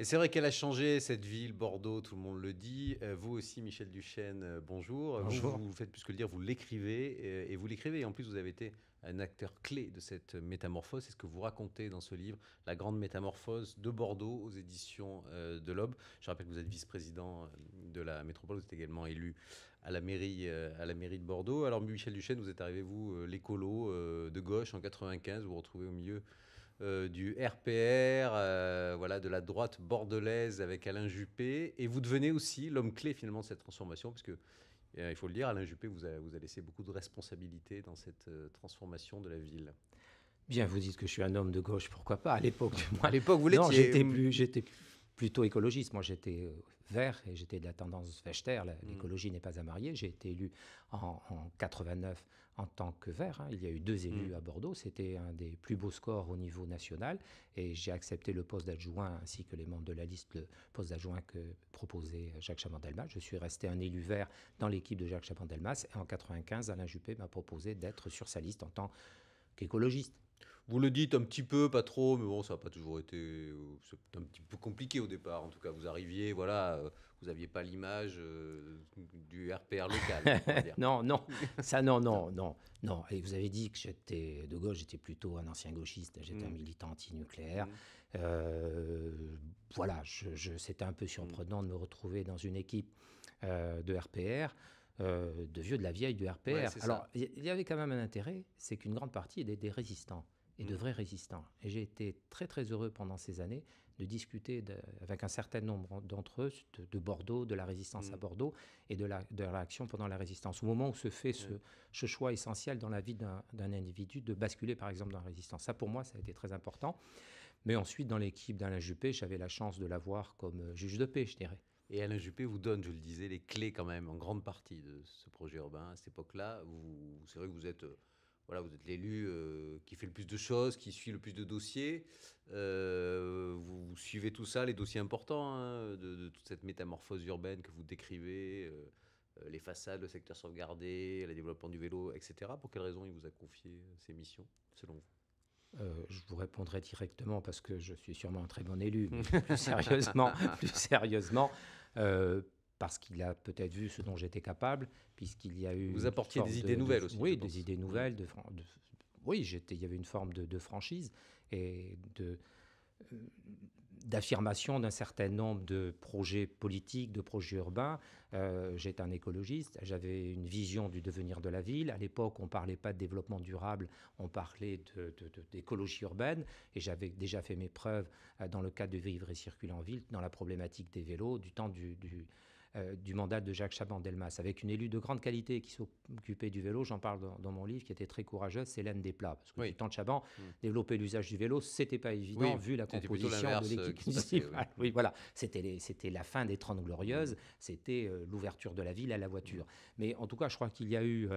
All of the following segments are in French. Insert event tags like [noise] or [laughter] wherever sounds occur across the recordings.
Et c'est vrai qu'elle a changé cette ville, Bordeaux, tout le monde le dit. Euh, vous aussi, Michel Duchesne, euh, bonjour. Vous, faites plus que le dire, vous l'écrivez euh, et, vous l'écrivez. Et en plus, vous avez été un acteur clé de cette métamorphose. C'est ce que vous racontez dans ce livre, La grande métamorphose de Bordeaux aux éditions de l'Aube. Je rappelle que vous êtes vice-président de la métropole, vous êtes également élu à la mairie, à la mairie de Bordeaux. Alors Michel Duchesne, vous êtes arrivé, vous, l'écolo de gauche en 95, vous vous retrouvez au milieu euh, du RPR, euh, voilà, de la droite bordelaise avec Alain Juppé. Et vous devenez aussi l'homme clé finalement de cette transformation, parce que, euh, il faut le dire, Alain Juppé vous a, vous laissé beaucoup de responsabilités dans cette transformation de la ville. Bien, vous dites que je suis un homme de gauche, pourquoi pas À l'époque, [laughs] à l'époque, vous l'étiez. Non, j'étais plus, plutôt écologiste. Moi, j'étais euh, vert et j'étais de la tendance vegetaire. Mm. L'écologie n'est pas à marier. J'ai été élu en, 89 en tant que vert. Hein. Il y a eu deux élus mm. à Bordeaux. C'était un des plus beaux scores au niveau national. Et j'ai accepté le poste d'adjoint ainsi que les membres de la liste, le poste d'adjoint que proposait Jacques Chaban-Delmas. Je suis resté un élu vert dans l'équipe de Jacques Chaban-Delmas. Et en 95, Alain Juppé m'a proposé d'être sur sa liste en tant qu'écologiste. Vous le dites un petit peu, pas trop, mais bon, ça n'a pas toujours été. Euh, c'est un petit peu compliqué au départ, en tout cas. Vous arriviez, voilà, euh, vous n'aviez pas l'image euh, du RPR local. [laughs] non, non, ça, non, non, non, non. Et vous avez dit que j'étais de gauche, j'étais plutôt un ancien gauchiste, j'étais un hmm. militant anti-nucléaire. Hmm. voilà, je, c'était un peu hmm. surprenant de me retrouver dans une équipe de RPR. de vieux de la vieille du RPR. Alors, il y, avait quand même un intérêt, c'est qu'une grande partie des, des résistants et de mm. vrais résistants. Et j'ai été très très heureux pendant ces années de discuter avec un certain nombre d'entre eux de, Bordeaux, de la résistance à mm. Bordeaux et de la, de réaction pendant la résistance. Au moment où se fait ce, mm. ce choix essentiel dans la vie d'un individu de basculer par exemple dans la résistance. Ça pour moi ça a été très important. Mais ensuite dans l'équipe d'Alain Juppé, j'avais la chance de l'avoir comme euh, juge de paix, je dirais. Et Alain Juppé vous donne, je le disais, les clés quand même en grande partie de ce projet urbain à cette époque-là. C'est vrai que vous êtes euh, voilà, vous êtes l'élu euh, qui fait le plus de choses, qui suit le plus de dossiers. Euh, vous, suivez tout ça, les dossiers importants hein, de, toute cette métamorphose urbaine que vous décrivez, euh, les façades, le secteur sauvegardé, le développement du vélo, etc. Pour quelles raisons il vous a confié ces missions, selon vous je vous répondrai directement parce que je suis sûrement un très bon élu. plus sérieusement, [laughs] plus sérieusement parce qu'il a peut-être vu ce dont j'étais capable, puisqu'il y a eu... Vous apportiez des idées nouvelles aussi. Oui, des idées nouvelles. De, oui, j'étais, il y avait une forme de, franchise et de, euh, d'affirmation d'un certain nombre de projets politiques, de projets urbains. Euh, j'étais un écologiste, j'avais une vision du devenir de la ville. À l'époque, on ne parlait pas de développement durable, on parlait de, d'écologie urbaine. Et j'avais déjà fait mes preuves euh, dans le cadre de Vivre et circuler en ville, dans la problématique des vélos, du temps du euh, du mandat de Jacques Chaban-Delmas, avec une élue de grande qualité qui s'occupait du vélo, j'en parle dans, mon livre, qui était très courageuse, Célène Desplat. Parce que du temps de Chaban, mm. développer l'usage du vélo, c'était pas évident vu la composition de euh, l'équipe municipale. Oui. voilà, c'était la fin des Trente Glorieuses, c'était euh, l'ouverture de la ville à la voiture. Mm. Mais en tout cas, je crois qu'il y a eu...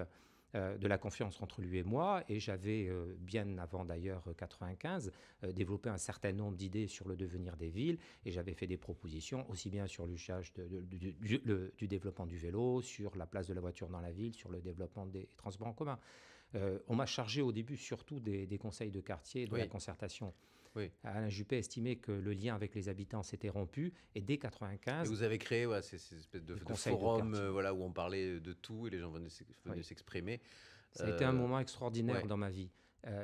Euh, de la confiance entre lui et moi. Et j'avais, euh, bien avant d'ailleurs 95, euh, développé un certain nombre d'idées sur le devenir des villes. Et j'avais fait des propositions aussi bien sur l'usage du, développement du vélo, sur la place de la voiture dans la ville, sur le développement des transports en commun. Euh, on m'a chargé au début surtout des, conseils de quartier de la concertation. Alain Juppé estimait que le lien avec les habitants s'était rompu et dès 95. vous avez créé ces, espèces de, forums euh, voilà, où on parlait de tout et les gens venaient s'exprimer. Ça a été un euh, moment extraordinaire dans ma vie.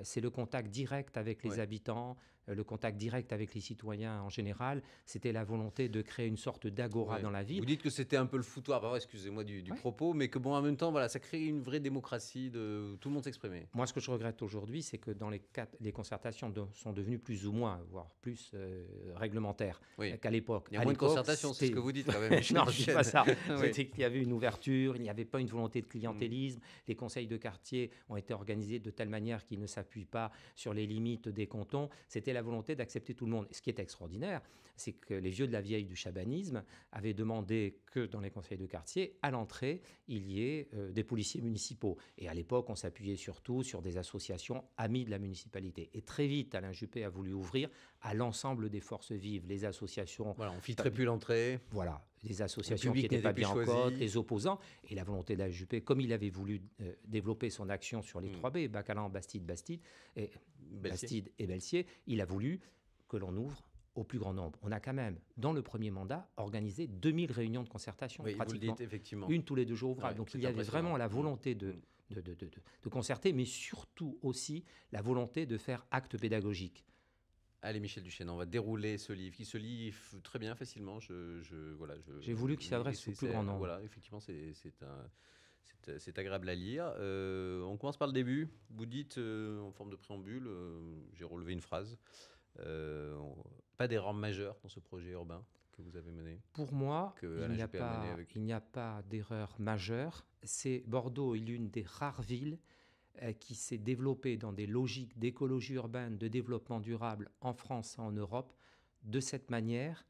c'est le contact direct avec les habitants, euh, le contact direct avec les citoyens en général, c'était la volonté de créer une sorte d'agora dans la ville. Vous dites que c'était un peu le foutoir, bah excusez-moi du, propos, mais que bon, en même temps, voilà, ça crée une vraie démocratie de tout le monde s'exprimer. Moi, ce que je regrette aujourd'hui, c'est que dans les quatre les concertations sont devenues plus ou moins, voire plus euh, réglementaires euh, qu'à l'époque. Il y a moins de concertations, c'est ce que vous dites quand [laughs] même. non, je dis pas ça. [laughs] C'était qu'il y avait une ouverture, il n'y avait pas une volonté de mm. clientélisme. Les conseils de quartier ont été organisés de telle manière qu'ils ne s'appuient pas sur les limites des cantons. C'était la volonté d'accepter tout le monde. ce qui est extraordinaire, c'est que les vieux de la vieille du chabanisme avaient demandé que dans les conseils de quartier, à l'entrée, il y ait euh, des policiers municipaux. Et à l'époque, on s'appuyait surtout sur des associations amies de la municipalité. Et très vite, Alain Juppé a voulu ouvrir à l'ensemble des forces vives, les associations. Voilà, on filtrait plus l'entrée. Voilà, les associations qui n'étaient pas bien en les opposants, et la volonté la Juppé, comme il avait voulu euh, développer son action sur les 3 hmm. B, Bacalan, Bastide, Bastide, et Bastide et Belsier, il a voulu que l'on ouvre au plus grand nombre. On a quand même, dans le premier mandat, organisé 2000 réunions de concertation, pratiquement. Une tous les deux jours ouvrables. Donc il y avait vraiment la volonté hmm. de, de concerter, mais surtout aussi la volonté de faire acte pédagogique. Allez, Michel Duchesne, on va dérouler ce livre qui se lit très bien, facilement. Je, voilà, J'ai voulu qu'il s'adresse au plus grand nombre. Voilà, effectivement, c'est agréable à lire. Euh, on commence par le début. Vous dites, euh, en forme de préambule, euh, j'ai relevé une phrase. pas d'erreur majeure dans ce projet urbain que vous avez mené Pour moi, il n'y a, pas d'erreur majeure. C'est Bordeaux est l'une des rares villes euh, qui s'est développé dans des logiques d'écologie urbaine, de développement durable en France et en Europe de cette manière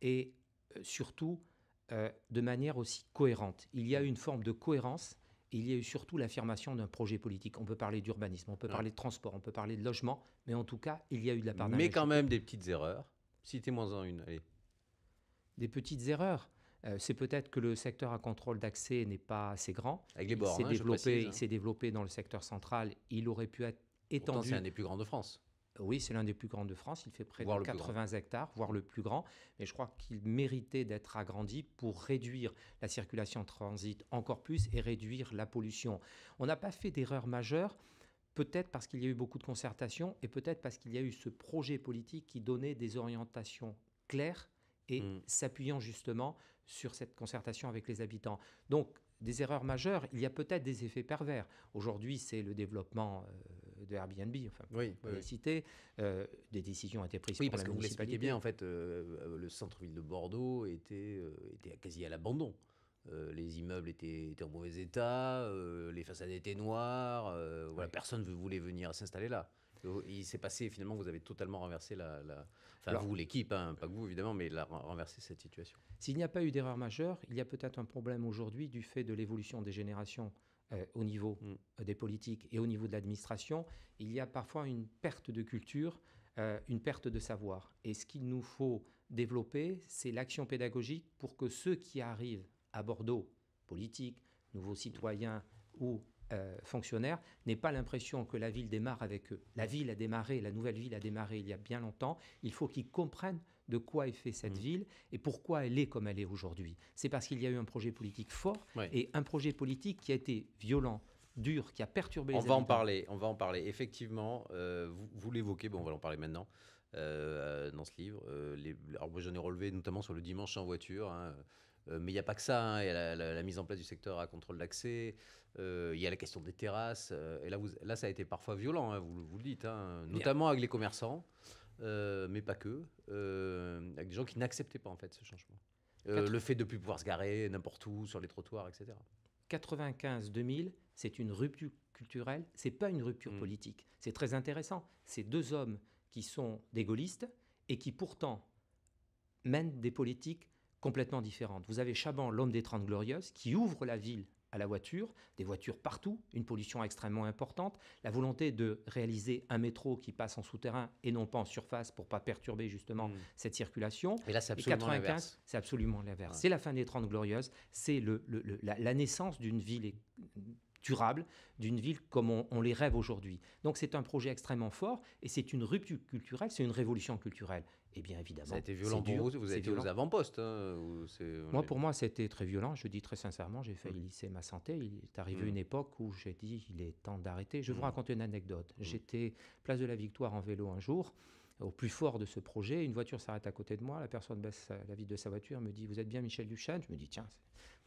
et euh, surtout euh, de manière aussi cohérente. Il y a eu une forme de cohérence, il y a eu surtout l'affirmation d'un projet politique. On peut parler d'urbanisme, on peut parler de transport, on peut parler de logement, mais en tout cas, il y a eu de la part Mais quand même des petites erreurs. Citez-moi-en une, allez. Des petites erreurs. Euh, c'est peut-être que le secteur à contrôle d'accès n'est pas assez grand. Avec il hein, développé, hein. Il s'est développé dans le secteur central. Il aurait pu être étendu. c'est un des plus grands de France. Oui, c'est l'un des plus grands de France. Il fait près de 80 hectares, voire le plus grand. Mais je crois qu'il méritait d'être agrandi pour réduire la circulation transit encore plus et réduire la pollution. On n'a pas fait d'erreur majeure peut-être parce qu'il y a eu beaucoup de concertation et peut-être parce qu'il y a eu ce projet politique qui donnait des orientations claires et hmm. s'appuyant justement sur cette concertation avec les habitants. Donc, des erreurs majeures, il y a peut-être des effets pervers. Aujourd'hui, c'est le développement euh, de Airbnb, enfin, oui, vous oui. cité. Euh, des décisions ont été prises oui, parce que vous l'expliquez bien, en fait, euh, le centre-ville de Bordeaux était, était quasi à l'abandon. les immeubles étaient, étaient, en mauvais état, les façades étaient noires, voilà, personne ne voulait venir s'installer là. Il s'est passé, finalement, vous avez totalement renversé la. Enfin, vous, l'équipe, hein, pas vous, évidemment, mais la, renversé cette situation. S'il n'y a pas eu d'erreur majeure, il y a peut-être un problème aujourd'hui du fait de l'évolution des générations euh, au niveau mm. euh, des politiques et au niveau de l'administration. Il y a parfois une perte de culture. Euh, une perte de savoir. Et ce qu'il nous faut développer, c'est l'action pédagogique pour que ceux qui arrivent à Bordeaux, politiques, nouveaux citoyens ou euh, fonctionnaire fonctionnaires n'aient pas l'impression que la ville démarre avec eux. La ville a démarré, la nouvelle ville a démarré il y a bien longtemps. Il faut qu'ils comprennent de quoi est faite cette mmh. ville et pourquoi elle est comme elle est aujourd'hui. C'est parce qu'il y a eu un projet politique fort et un projet politique qui a été violent, dur, qui a perturbé on va en parler, on va en parler. Effectivement, euh, vous, vous l'évoquez, bon, on va en parler maintenant. Euh, dans ce livre, les, alors moi j'en ai relevé notamment sur le dimanche en voiture, hein, euh, mais il n'y a pas que ça. Hein. Il y a la, mise en place du secteur à contrôle d'accès. Euh, il y a la question des terrasses. Euh, et là, vous, là, ça a été parfois violent, hein, vous, le dites, hein. notamment avec les commerçants, euh, mais pas que, avec des gens qui n'acceptaient pas en fait ce changement. le fait de ne plus pouvoir se garer n'importe où, sur les trottoirs, etc. 95-2000, c'est une rupture culturelle, c'est pas une rupture mmh. politique. C'est très intéressant. C'est deux hommes qui sont des gaullistes et qui pourtant mènent des politiques complètement différente. Vous avez Chaban, l'homme des Trente Glorieuses, qui ouvre la ville à la voiture, des voitures partout, une pollution extrêmement importante, la volonté de réaliser un métro qui passe en souterrain et non pas en surface pour pas perturber justement mm. cette circulation. Et là, c'est absolument l'inverse. C'est absolument l'inverse. C'est la fin des Trente Glorieuses, c'est le, la, naissance d'une ville durable d'une ville comme on les rêve aujourd'hui. Donc c'est un projet extrêmement fort et c'est une rupture culturelle, c'est une révolution culturelle eh bien évidemment. Ça a été violent pour vous, vous avez été aux avant-postes. Hein, moi, pour moi, c'était très violent. Je dis très sincèrement, j'ai failli lisser ma santé. Il est arrivé mm. une époque où j'ai dit il est temps d'arrêter. Je vais vous mm. raconter une anecdote. Mm. J'étais place de la Victoire en vélo un jour. Au plus fort de ce projet, une voiture s'arrête à côté de moi, la personne baisse la vitre de sa voiture, me dit Vous êtes bien Michel Duchesne Je me dis Tiens,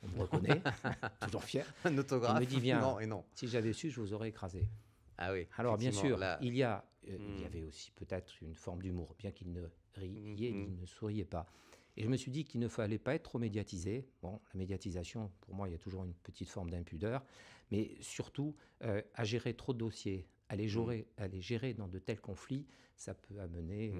on me reconnaît, [laughs] toujours fier. Un autographe. Il me dit Viens, non et non. si j'avais su, je vous aurais écrasé. Ah Alors bien sûr, il y euh, hmm. avait aussi peut-être une forme d'humour, bien qu'il ne riait, hmm, il hmm. ne souriait pas. Et je me suis dit qu'il ne fallait pas être trop médiatisé. Bon, la médiatisation, pour moi, il y a toujours une petite forme d'impudeur, mais surtout euh, à gérer trop de dossiers, à les, gérer, à gérer dans de tels conflits, ça peut amener mm.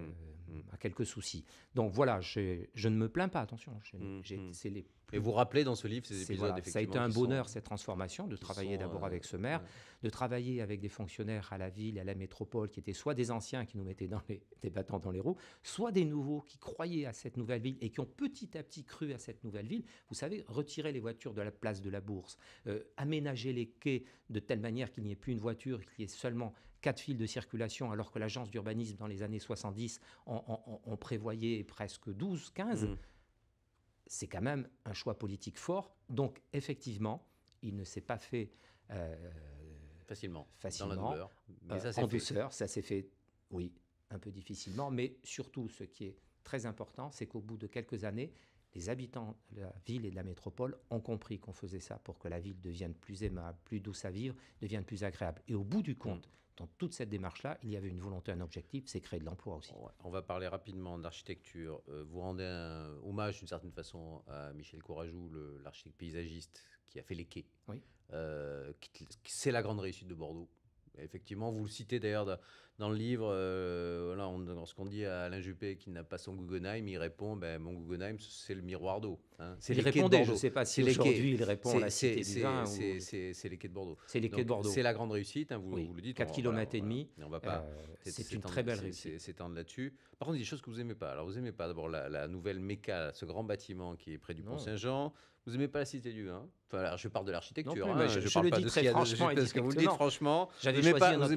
Euh, mm. à quelques soucis. Donc voilà, je, ne me plains pas, attention. Mm. c'est les Et vous rappelez dans ce livre ces épisodes Ça a été un bonheur, cette transformation, de travailler d'abord euh, avec ce maire, de travailler avec des fonctionnaires à la ville, à la métropole, qui étaient soit des anciens qui nous mettaient dans les, des bâtons dans les roues, soit des nouveaux qui croyaient à cette nouvelle ville et qui ont petit à petit cru à cette nouvelle ville. Vous savez, retirer les voitures de la place de la Bourse, euh, aménager les quais de telle manière qu'il n'y ait plus une voiture, qu'il y ait seulement quatre fils de circulation, alors que l'agence d'urbanisme dans les années 70 en, prévoyait presque 12, 15. Mm. C'est quand même un choix politique fort. Donc effectivement, il ne s'est pas fait facilement, euh, facilement, dans Mais euh, ça ça s'est fait, oui, un peu difficilement, mais surtout ce qui est très important, c'est qu'au bout de quelques années, les habitants de la ville et de la métropole ont compris qu'on faisait ça pour que la ville devienne plus aimable, plus douce à vivre, devienne plus agréable. Et au bout du compte, dans toute cette démarche-là, il y avait une volonté, un objectif, c'est créer de l'emploi aussi. On va parler rapidement d'architecture. Euh, vous rendez un hommage d'une certaine façon à Michel Courajou, l'architecte paysagiste qui a fait les quais. Oui. Euh, c'est la grande réussite de Bordeaux Effectivement, vous le citez d'ailleurs dans le livre, euh, lorsqu'on dit à Alain Juppé qu'il n'a pas son Guggenheim, il répond ben, Mon Guggenheim, c'est le miroir d'eau. Hein. C'est il je ne sais pas si aujourd'hui il répond c'est, la cité c'est, les quais de Bordeaux. C'est les C'est la grande réussite, hein, vous, le dites. 4 km et demi. On va pas euh, c'est une très belle réussite. S'étendre là-dessus. Par contre, il y a des choses que vous n'aimez pas. Alors, vous n'aimez pas d'abord la, la, nouvelle méca, ce grand bâtiment qui est près du Pont-Saint-Jean. Vous aimez pas la Cité du Vin Enfin, je parle de l'architecture. Hein, je, je, parle pas de ce parce que vous le dites franchement. Vous n'aimez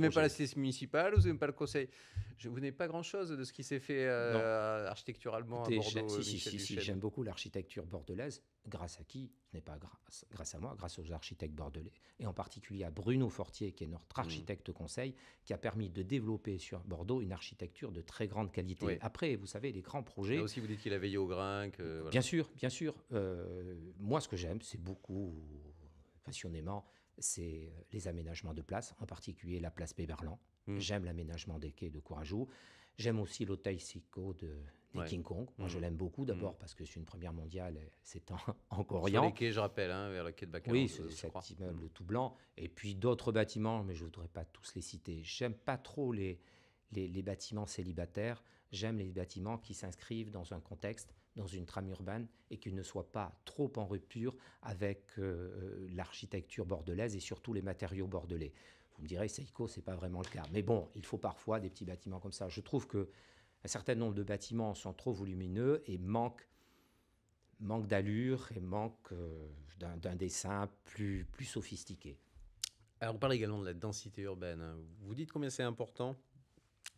pas, la Cité municipale, vous n'aimez pas le Conseil. Je, vous n'aimez pas grand-chose de ce qui s'est fait euh, architecturalement à Bordeaux. Si, si, si, si j'aime beaucoup l'architecture bordelaise. Grâce à qui Ce n'est pas grâce, grâce, à moi, grâce aux architectes bordelais. Et en particulier à Bruno Fortier, qui est notre mmh. architecte conseil, qui a permis de développer sur Bordeaux une architecture de très grande qualité. Après, vous savez, les grands projets. Là aussi, vous dites qu'il a veillé au grain. Que, Bien sûr, bien sûr. Euh, moi, ce que j'aime, c'est beaucoup, passionnément, c'est euh, les aménagements de place, en particulier la place Péberlan. Mmh. J'aime l'aménagement des quais de Courajou. J'aime aussi l'hôtel Sico de, King Kong. Moi, je mmh. l'aime beaucoup mmh. d'abord parce que c'est une première mondiale, c'est en, [laughs] en Sur les quais, je rappelle, hein, vers le quai de Baccarat. Oui, euh, c'est cet immeuble tout blanc. Et puis d'autres bâtiments, mais je ne voudrais pas tous les citer. J'aime pas trop les, les bâtiments célibataires. J'aime les bâtiments qui s'inscrivent dans un contexte dans une trame urbaine et qu'il ne soit pas trop en rupture avec euh, euh, l'architecture bordelaise et surtout les matériaux bordelais. Vous me direz, Seiko, c'est pas vraiment le cas. Mais bon, il faut parfois des petits bâtiments comme ça. Je trouve que un certain nombre de bâtiments sont trop volumineux et manquent manque d'allure et manque euh, d'un dessin plus, plus sophistiqué. Alors on parle également de la densité urbaine. Vous dites combien c'est important.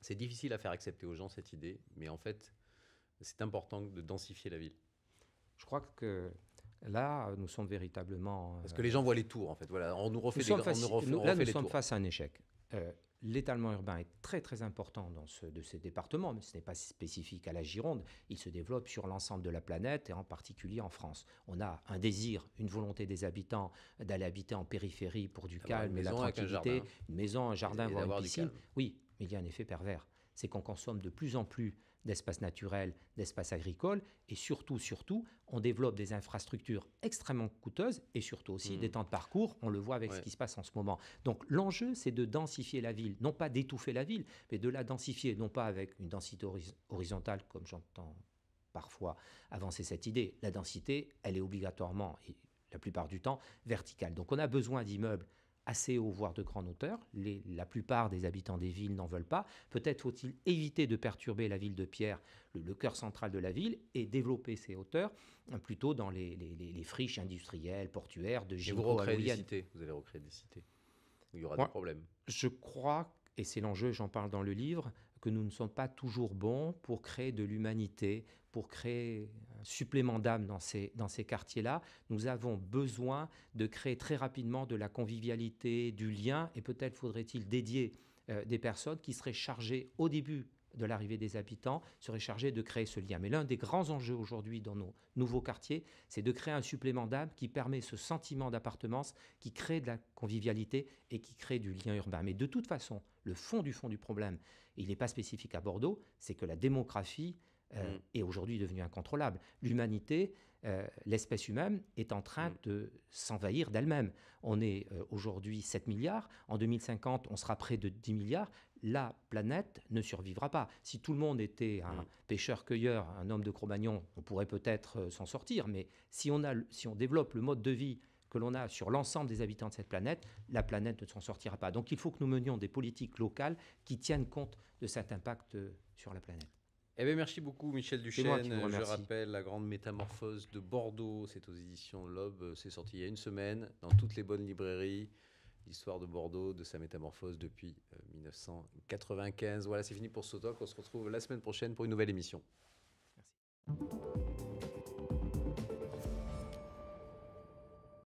C'est difficile à faire accepter aux gens cette idée, mais en fait, c'est important de densifier la ville. Je crois que là, nous sommes véritablement... Euh, Parce que les gens voient les tours, en fait. Voilà, on nous refait nous des, là, nous sommes face à un échec. Euh, l'étalement urbain est très très important dans ce, de ces départements, mais ce n'est pas spécifique à la Gironde. Il se développe sur l'ensemble de la planète et en particulier en France. On a un désir, une volonté des habitants d'aller habiter en périphérie pour du calme et la tranquillité, une maison, un jardin, voire une piscine. Oui, mais il y a un effet pervers, c'est qu'on consomme de plus en plus d'espaces naturels, d'espaces agricoles, et surtout, surtout, on développe des infrastructures extrêmement coûteuses et surtout aussi mmh. des temps de parcours. On le voit avec ce qui se passe en ce moment. Donc l'enjeu, c'est de densifier la ville, non pas d'étouffer la ville, mais de la densifier, non pas avec une densité horizontale comme j'entends parfois avancer cette idée. La densité, elle est obligatoirement, et la plupart du temps, verticale. Donc on a besoin d'immeubles assez haut, voire de grande hauteur. la plupart des habitants des villes n'en veulent pas. Peut-être faut-il éviter de perturber la ville de Pierre, le, cœur central de la ville, et développer ces hauteurs euh, plutôt dans les, friches industrielles, portuaires, de Giro vous, vous allez recréer des cités il y aura des problèmes. Je crois, et c'est l'enjeu, j'en parle dans le livre, que nous ne sommes pas toujours bons pour créer de l'humanité, pour créer supplément d'âme dans ces, dans ces quartiers-là. Nous avons besoin de créer très rapidement de la convivialité, du lien, et peut-être faudrait-il dédier euh, des personnes qui seraient chargées au début de l'arrivée des habitants, seraient chargées de créer ce lien. Mais l'un des grands enjeux aujourd'hui dans nos nouveaux quartiers, c'est de créer un supplément d'âme qui permet ce sentiment d'appartenance, qui crée de la convivialité et qui crée du lien urbain. Mais de toute façon, le fond du fond du problème, il n'est pas spécifique à Bordeaux, c'est que la démographie est euh, mm. aujourd'hui devenu incontrôlable. L'humanité, euh, l'espèce humaine, est en train mm. de s'envahir d'elle-même. On est euh, aujourd'hui 7 milliards, en 2050, on sera près de 10 milliards. La planète ne survivra pas. Si tout le monde était un mm. pêcheur-cueilleur, un homme de Cro-Magnon, on pourrait peut-être s'en sortir, mais si on développe le mode de vie que l'on a sur l'ensemble des habitants de cette planète, la planète ne s'en sortira pas. Donc il faut que nous menions des politiques locales qui tiennent compte de cet impact sur la planète. Eh bien, merci beaucoup, Michel Duchesne. Je rappelle La Grande Métamorphose de Bordeaux. C'est aux éditions Lob. Euh, c'est sorti il y a une semaine dans toutes les bonnes librairies. L'histoire de Bordeaux, de sa métamorphose depuis 1995. Euh, voilà, c'est fini pour ce talk. On se retrouve la semaine prochaine pour une nouvelle émission. Merci.